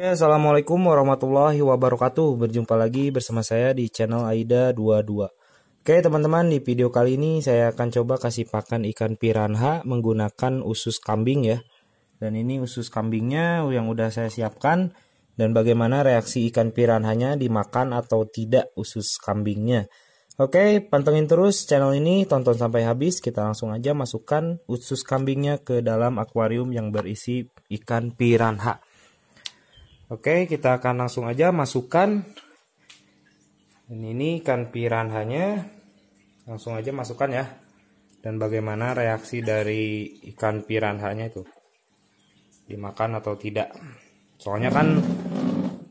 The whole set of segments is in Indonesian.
Ya, assalamualaikum warahmatullahi wabarakatuh. Berjumpa lagi bersama saya di channel Aida 22. Oke teman-teman, di video kali ini saya akan coba kasih pakan ikan piranha menggunakan usus kambing ya. Dan ini usus kambingnya yang udah saya siapkan dan bagaimana reaksi ikan piranhanya dimakan atau tidak usus kambingnya. Oke, pantengin terus channel ini, tonton sampai habis. Kita langsung aja masukkan usus kambingnya ke dalam akuarium yang berisi ikan piranha. Oke, kita akan langsung aja masukkan. Ini ini ikan piranhanya. Langsung aja masukkan ya. Dan bagaimana reaksi dari ikan piranhanya itu. Dimakan atau tidak. Soalnya kan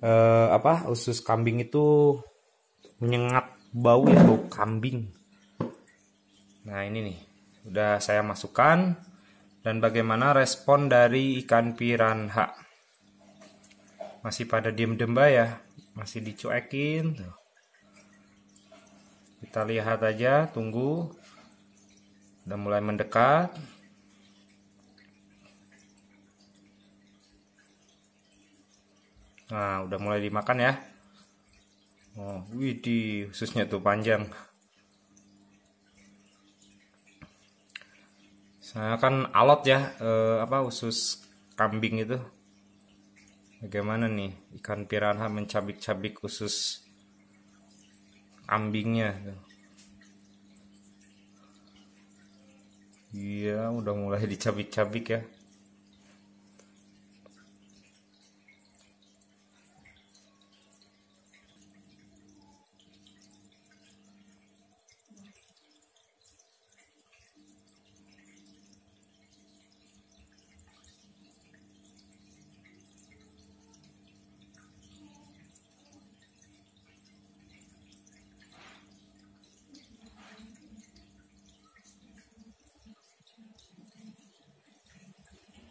eh, apa usus kambing itu menyengat bau ya bau kambing. Nah, ini nih. Udah saya masukkan dan bagaimana respon dari ikan piranha masih pada diem demba ya masih dicuekin kita lihat aja tunggu udah mulai mendekat nah udah mulai dimakan ya oh widih ususnya tuh panjang saya kan alot ya eh, apa usus kambing itu bagaimana nih ikan piranha mencabik-cabik usus ambingnya iya udah mulai dicabik-cabik ya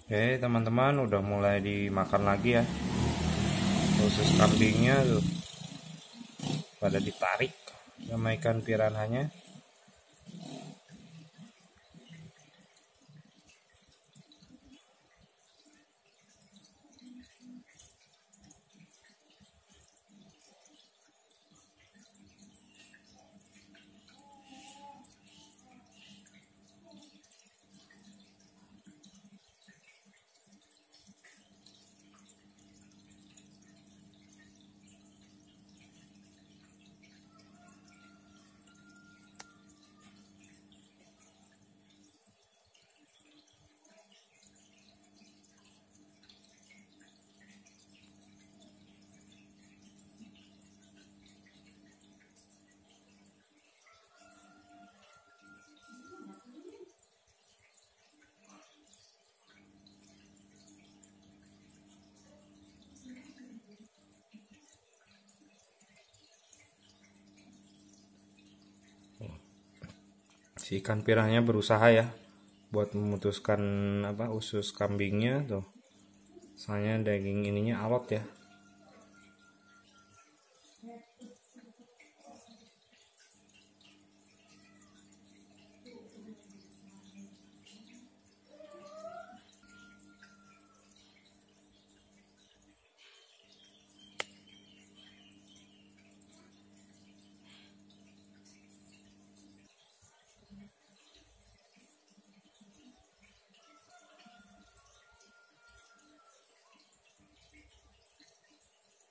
Oke teman-teman udah mulai dimakan lagi ya khusus kambingnya tuh Pada ditarik sama ikan piranhanya si ikan pirahnya berusaha ya buat memutuskan apa usus kambingnya tuh soalnya daging ininya alot ya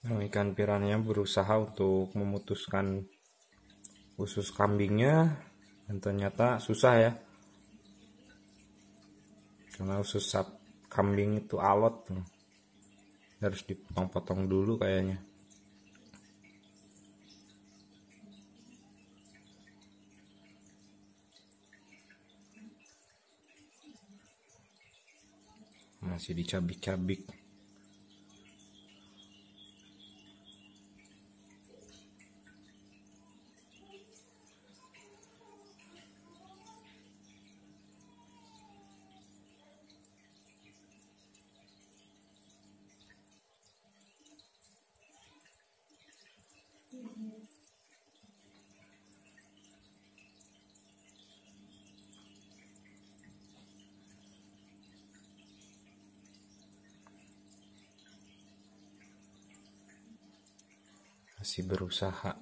Nah, ikan piranha berusaha untuk memutuskan usus kambingnya dan ternyata susah ya karena usus sap kambing itu alot tuh. harus dipotong-potong dulu kayaknya masih dicabik-cabik masih berusaha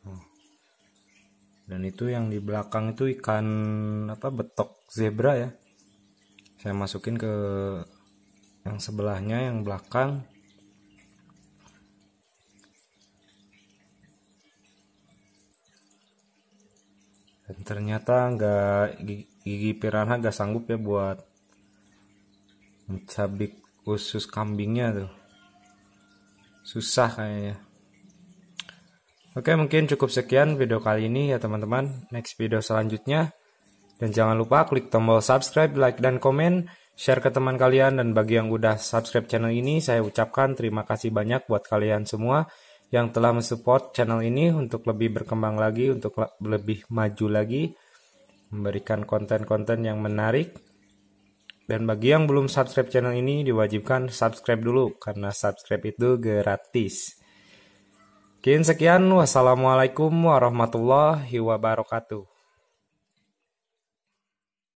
hmm. dan itu yang di belakang itu ikan apa betok zebra ya saya masukin ke yang sebelahnya yang belakang dan ternyata nggak gigi piranha nggak sanggup ya buat mencabik khusus kambingnya tuh susah kayaknya oke mungkin cukup sekian video kali ini ya teman-teman next video selanjutnya dan jangan lupa klik tombol subscribe like dan komen share ke teman kalian dan bagi yang udah subscribe channel ini saya ucapkan terima kasih banyak buat kalian semua yang telah mensupport channel ini untuk lebih berkembang lagi untuk lebih maju lagi memberikan konten-konten yang menarik dan bagi yang belum subscribe channel ini diwajibkan subscribe dulu karena subscribe itu gratis. Kian sekian. Wassalamualaikum warahmatullahi wabarakatuh.